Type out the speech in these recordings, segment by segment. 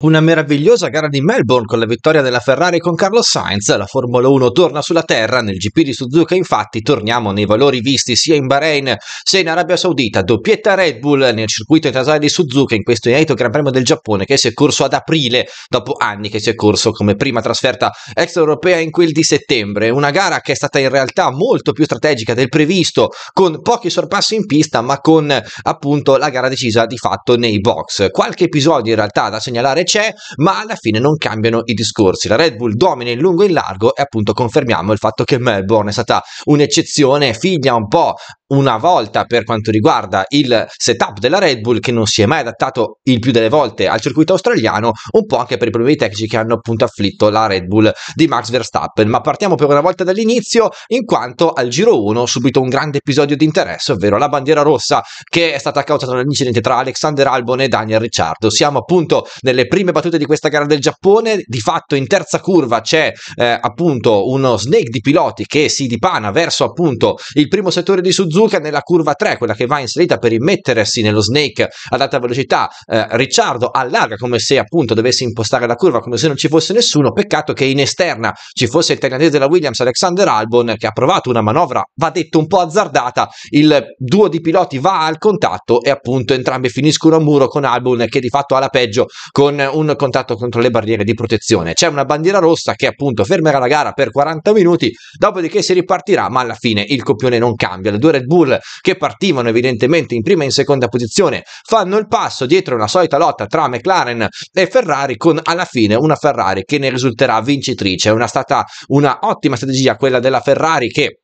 Una meravigliosa gara di Melbourne con la vittoria della Ferrari con Carlos Sainz, la Formula 1 torna sulla terra, nel GP di Suzuka infatti torniamo nei valori visti sia in Bahrain sia in Arabia Saudita, doppietta Red Bull nel circuito internazionale di Suzuka in questo inedito Gran Premio del Giappone che si è corso ad aprile dopo anni che si è corso come prima trasferta extraeuropea in quel di settembre, una gara che è stata in realtà molto più strategica del previsto con pochi sorpassi in pista ma con appunto la gara decisa di fatto nei box. Qualche episodio in realtà da segnalare c'è, ma alla fine non cambiano i discorsi. La Red Bull domina in lungo e in largo e appunto confermiamo il fatto che Melbourne è stata un'eccezione, figlia un po' una volta per quanto riguarda il setup della Red Bull che non si è mai adattato il più delle volte al circuito australiano, un po' anche per i problemi tecnici che hanno appunto afflitto la Red Bull di Max Verstappen. Ma partiamo per una volta dall'inizio, in quanto al giro 1 subito un grande episodio di interesse, ovvero la bandiera rossa che è stata causata dall'incidente tra Alexander Albon e Daniel Ricciardo. Siamo appunto nelle prime prime battute di questa gara del Giappone, di fatto in terza curva c'è eh, appunto uno snake di piloti che si dipana verso appunto il primo settore di Suzuka nella curva 3, quella che va in salita per immettersi nello snake ad alta velocità, eh, Ricciardo allarga come se appunto dovesse impostare la curva come se non ci fosse nessuno, peccato che in esterna ci fosse il tailandese della Williams Alexander Albon che ha provato una manovra, va detto un po' azzardata, il duo di piloti va al contatto e appunto entrambi finiscono a muro con Albon che di fatto ha la peggio con un contatto contro le barriere di protezione. C'è una bandiera rossa che appunto fermerà la gara per 40 minuti, dopodiché si ripartirà, ma alla fine il copione non cambia. Le due Red Bull che partivano evidentemente in prima e in seconda posizione fanno il passo dietro una solita lotta tra McLaren e Ferrari con alla fine una Ferrari che ne risulterà vincitrice. È una stata una ottima strategia quella della Ferrari che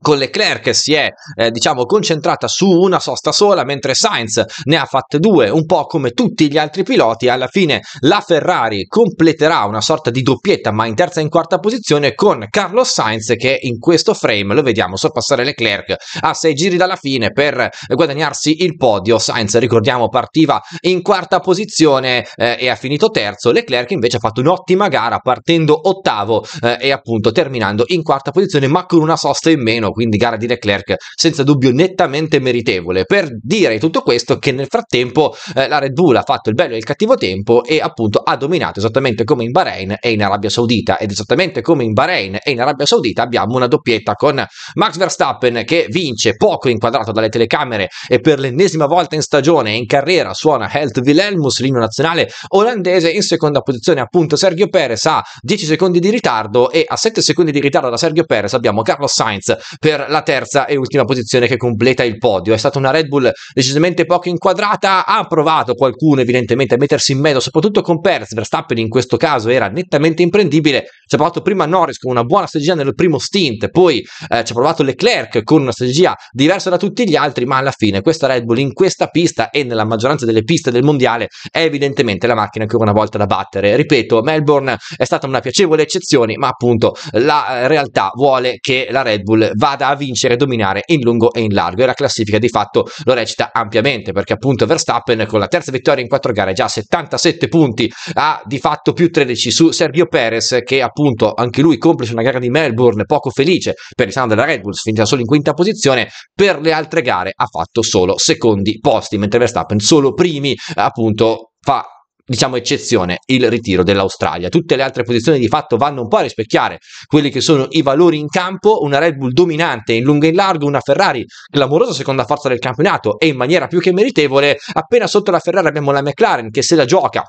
con Leclerc si è eh, diciamo concentrata su una sosta sola mentre Sainz ne ha fatte due un po' come tutti gli altri piloti alla fine la Ferrari completerà una sorta di doppietta ma in terza e in quarta posizione con Carlos Sainz che in questo frame lo vediamo sorpassare Leclerc a sei giri dalla fine per guadagnarsi il podio Sainz ricordiamo partiva in quarta posizione eh, e ha finito terzo Leclerc invece ha fatto un'ottima gara partendo ottavo eh, e appunto terminando in quarta posizione ma con una sosta in meno Tirreno, quindi gara di Leclerc senza dubbio nettamente meritevole. Per dire tutto questo che nel frattempo eh, la Red Bull ha fatto il bello e il cattivo tempo e appunto ha dominato esattamente come in Bahrain e in Arabia Saudita ed esattamente come in Bahrain e in Arabia Saudita abbiamo una doppietta con Max Verstappen che vince poco inquadrato dalle telecamere e per l'ennesima volta in stagione e in carriera suona Helt Wilhelmus, l'inno nazionale olandese, in seconda posizione appunto Sergio Perez ha 10 secondi di ritardo e a 7 secondi di ritardo da Sergio Perez abbiamo Carlos Sainz per la terza e ultima posizione che completa il podio. È stata una Red Bull decisamente poco inquadrata, ha provato qualcuno evidentemente a mettersi in mezzo, soprattutto con Perz, Verstappen in questo caso era nettamente imprendibile, ci ha provato prima Norris con una buona strategia nel primo stint, poi eh, ci ha provato Leclerc con una strategia diversa da tutti gli altri, ma alla fine questa Red Bull in questa pista e nella maggioranza delle piste del mondiale è evidentemente la macchina che una volta da battere. Ripeto, Melbourne è stata una piacevole eccezione, ma appunto la eh, realtà vuole che la Red Bull vada vada a vincere e dominare in lungo e in largo e la classifica di fatto lo recita ampiamente perché appunto Verstappen con la terza vittoria in quattro gare già a 77 punti ha di fatto più 13 su Sergio Perez che appunto anche lui complice una gara di Melbourne poco felice per il sanno della Red Bull finita solo in quinta posizione per le altre gare ha fatto solo secondi posti mentre Verstappen solo primi appunto fa diciamo eccezione il ritiro dell'Australia. Tutte le altre posizioni di fatto vanno un po' a rispecchiare quelli che sono i valori in campo, una Red Bull dominante in lungo e in largo, una Ferrari clamorosa seconda forza del campionato e in maniera più che meritevole, appena sotto la Ferrari abbiamo la McLaren che se la gioca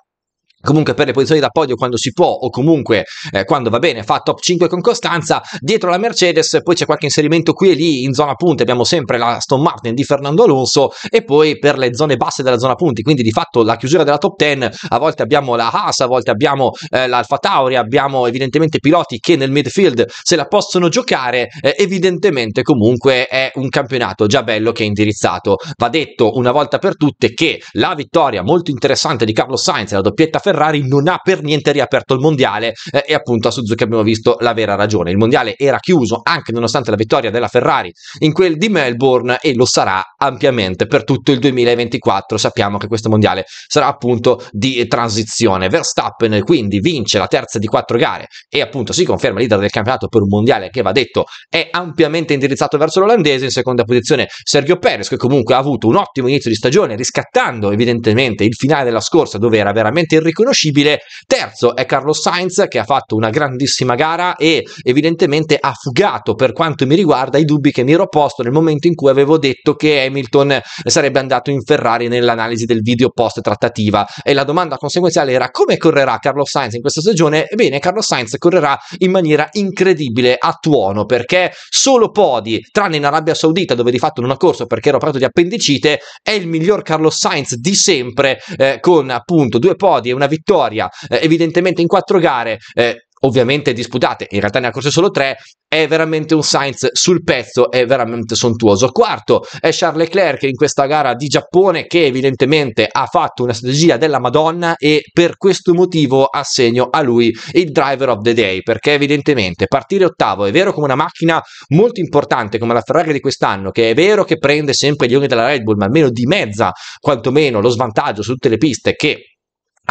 comunque per le posizioni d'appoggio quando si può o comunque eh, quando va bene fa top 5 con costanza dietro la Mercedes poi c'è qualche inserimento qui e lì in zona punti abbiamo sempre la Stone Martin di Fernando Alonso e poi per le zone basse della zona punti quindi di fatto la chiusura della top 10 a volte abbiamo la Haas a volte abbiamo eh, l'Alfa Tauri abbiamo evidentemente piloti che nel midfield se la possono giocare eh, evidentemente comunque è un campionato già bello che è indirizzato va detto una volta per tutte che la vittoria molto interessante di Carlos Sainz la doppietta Ferrari non ha per niente riaperto il mondiale eh, e appunto a Suzuki abbiamo visto la vera ragione. Il mondiale era chiuso anche nonostante la vittoria della Ferrari in quel di Melbourne e lo sarà ampiamente per tutto il 2024. Sappiamo che questo mondiale sarà appunto di transizione. Verstappen quindi vince la terza di quattro gare e appunto si conferma leader del campionato per un mondiale che va detto è ampiamente indirizzato verso l'olandese. In seconda posizione Sergio Perez che comunque ha avuto un ottimo inizio di stagione riscattando evidentemente il finale della scorsa dove era veramente ricordo riconoscibile. Terzo è Carlos Sainz che ha fatto una grandissima gara e evidentemente ha fugato per quanto mi riguarda i dubbi che mi ero posto nel momento in cui avevo detto che Hamilton sarebbe andato in Ferrari nell'analisi del video post trattativa e la domanda conseguenziale era come correrà Carlos Sainz in questa stagione? Ebbene, Carlos Sainz correrà in maniera incredibile a tuono perché solo podi, tranne in Arabia Saudita dove di fatto non ha corso perché ero operato di appendicite, è il miglior Carlos Sainz di sempre eh, con appunto due podi e una vittoria, eh, evidentemente in quattro gare. Eh, ovviamente disputate, in realtà ne ha corse solo tre, è veramente un Sainz sul pezzo, è veramente sontuoso. Quarto è Charles Leclerc in questa gara di Giappone che evidentemente ha fatto una strategia della Madonna e per questo motivo assegno a lui il driver of the day, perché evidentemente partire ottavo è vero come una macchina molto importante come la Ferrari di quest'anno, che è vero che prende sempre gli oni della Red Bull, ma almeno di mezza quantomeno lo svantaggio su tutte le piste che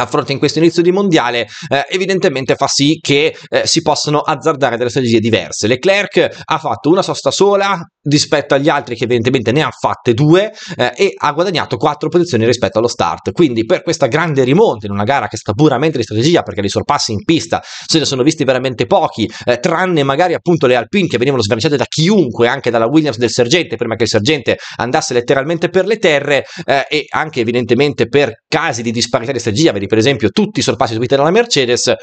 affronta in questo inizio di mondiale eh, evidentemente fa sì che eh, si possano azzardare delle strategie diverse. Leclerc ha fatto una sosta sola rispetto agli altri che evidentemente ne ha fatte due eh, e ha guadagnato quattro posizioni rispetto allo start. Quindi per questa grande rimonta in una gara che sta puramente di strategia perché li sorpassi in pista se ne sono visti veramente pochi, eh, tranne magari appunto le Alpine che venivano sganciate da chiunque, anche dalla Williams del sergente prima che il sergente andasse letteralmente per le terre eh, e anche evidentemente per casi di disparità di strategia, vedi per esempio tutti i sorpassi subiti dalla Mercedes, eh,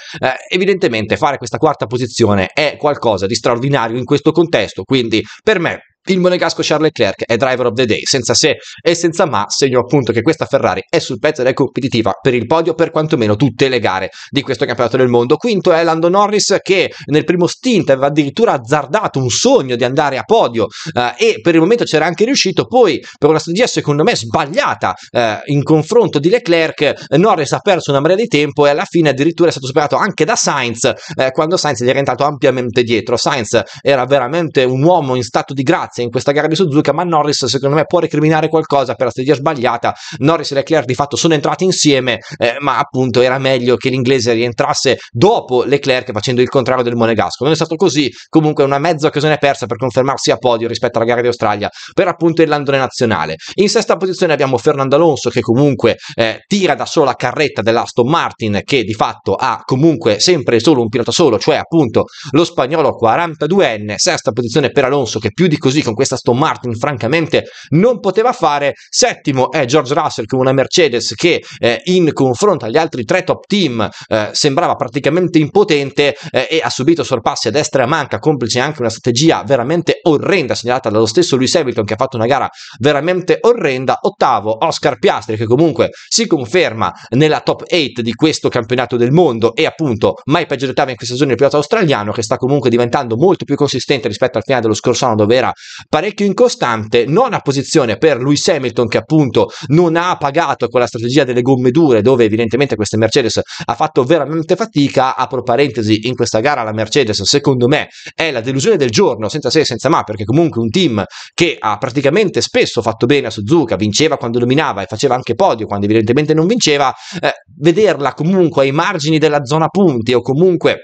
evidentemente fare questa quarta posizione è qualcosa di straordinario in questo contesto, quindi per me il monegasco Charles Leclerc è driver of the day, senza se e senza ma, segno appunto che questa Ferrari è sul pezzo ed è competitiva per il podio per quantomeno tutte le gare di questo campionato del mondo. Quinto è Lando Norris che nel primo stint aveva addirittura azzardato un sogno di andare a podio eh, e per il momento c'era anche riuscito, poi per una strategia secondo me sbagliata eh, in confronto di Leclerc, Norris ha perso una marea di tempo e alla fine addirittura è stato superato anche da Sainz eh, quando Sainz gli è entrato ampiamente dietro. Sainz era veramente un uomo in stato di grazia piazza in questa gara di Suzuka, ma Norris secondo me può recriminare qualcosa per la strategia sbagliata. Norris e Leclerc di fatto sono entrati insieme, eh, ma appunto era meglio che l'inglese rientrasse dopo Leclerc facendo il contrario del Monegasco. Non è stato così, comunque una mezza occasione persa per confermarsi a podio rispetto alla gara di Australia per appunto il landone nazionale. In sesta posizione abbiamo Fernando Alonso che comunque eh, tira da solo la carretta dell'Aston Martin che di fatto ha comunque sempre solo un pilota solo, cioè appunto lo spagnolo 42enne, sesta posizione per Alonso che più di così con questa Aston Martin francamente non poteva fare, settimo è George Russell con una Mercedes che eh, in confronto agli altri tre top team eh, sembrava praticamente impotente eh, e ha subito sorpassi a destra e a manca, complice anche una strategia veramente orrenda segnalata dallo stesso Lewis Hamilton che ha fatto una gara veramente orrenda, ottavo Oscar Piastri che comunque si conferma nella top 8 di questo campionato del mondo e appunto mai peggio d'ottava in questa stagione il pilota australiano che sta comunque diventando molto più consistente rispetto al finale dello scorso anno dove era parecchio incostante, non a posizione per Lewis Hamilton che appunto non ha pagato con la strategia delle gomme dure dove evidentemente questa Mercedes ha fatto veramente fatica, apro parentesi, in questa gara la Mercedes secondo me è la delusione del giorno, senza se e senza ma, perché comunque un team che ha praticamente spesso fatto bene a Suzuka, vinceva quando dominava e faceva anche podio quando evidentemente non vinceva, eh, vederla comunque ai margini della zona punti o comunque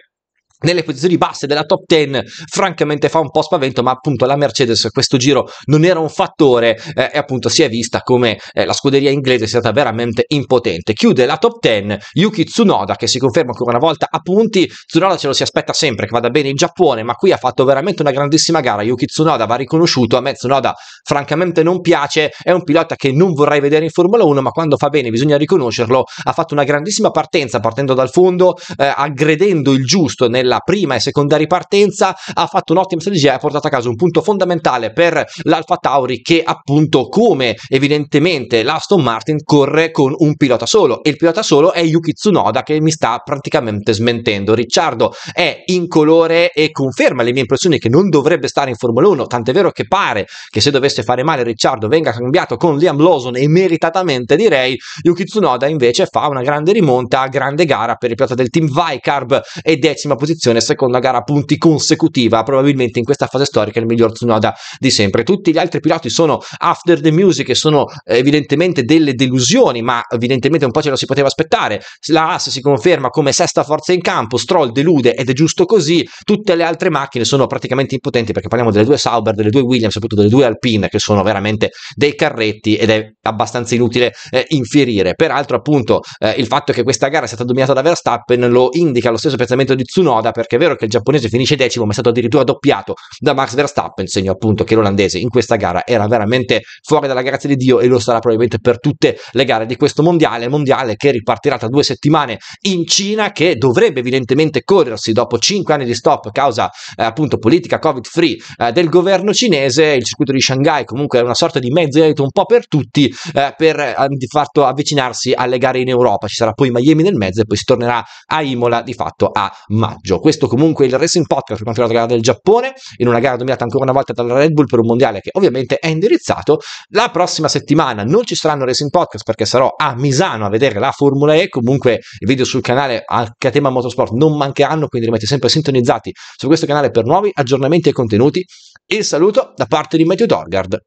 nelle posizioni basse della top 10 francamente fa un po' spavento ma appunto la Mercedes questo giro non era un fattore eh, e appunto si è vista come eh, la scuderia inglese sia stata veramente impotente chiude la top 10 Yuki Tsunoda che si conferma ancora una volta a punti Tsunoda ce lo si aspetta sempre che vada bene in Giappone ma qui ha fatto veramente una grandissima gara Yuki Tsunoda va riconosciuto a me Tsunoda francamente non piace è un pilota che non vorrei vedere in Formula 1 ma quando fa bene bisogna riconoscerlo ha fatto una grandissima partenza partendo dal fondo eh, aggredendo il giusto nella nella prima e seconda ripartenza ha fatto un'ottima strategia e ha portato a casa un punto fondamentale per l'Alfa Tauri che appunto come evidentemente l'Aston Martin corre con un pilota solo e il pilota solo è Yuki Tsunoda che mi sta praticamente smentendo. Ricciardo è incolore e conferma le mie impressioni che non dovrebbe stare in Formula 1, tant'è vero che pare che se dovesse fare male Ricciardo venga cambiato con Liam Lawson e meritatamente direi Yuki Tsunoda invece fa una grande rimonta, grande gara per il pilota del team Vicarb e decima posizione posizione, seconda gara a punti consecutiva, probabilmente in questa fase storica il miglior Tsunoda di sempre. Tutti gli altri piloti sono after the music e sono eh, evidentemente delle delusioni, ma evidentemente un po' ce lo si poteva aspettare. La Haas si conferma come sesta forza in campo, Stroll delude ed è giusto così, tutte le altre macchine sono praticamente impotenti perché parliamo delle due Sauber, delle due Williams, soprattutto delle due Alpine che sono veramente dei carretti ed è abbastanza inutile eh, infierire. Peraltro appunto eh, il fatto che questa gara è stata dominata da Verstappen lo indica lo stesso piazzamento di Tsunoda perché è vero che il giapponese finisce decimo, ma è stato addirittura doppiato da Max Verstappen, segno appunto che l'olandese in questa gara era veramente fuori dalla grazia di Dio e lo sarà probabilmente per tutte le gare di questo mondiale, mondiale che ripartirà tra due settimane in Cina, che dovrebbe evidentemente corrersi dopo cinque anni di stop causa eh, appunto politica covid-free eh, del governo cinese, il circuito di Shanghai comunque è una sorta di mezzo un po' per tutti eh, per eh, di fatto avvicinarsi alle gare in Europa, ci sarà poi Miami nel mezzo e poi si tornerà a Imola di fatto a maggio pareggio. Questo comunque è il Racing Podcast per quanto riguarda la gara del Giappone, in una gara dominata ancora una volta dalla Red Bull per un mondiale che ovviamente è indirizzato. La prossima settimana non ci saranno Racing Podcast perché sarò a Misano a vedere la Formula E, comunque i video sul canale anche a tema motorsport non mancheranno, quindi rimanete sempre sintonizzati su questo canale per nuovi aggiornamenti e contenuti. Il saluto da parte di Matteo Torgard.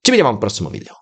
Ci vediamo al prossimo video.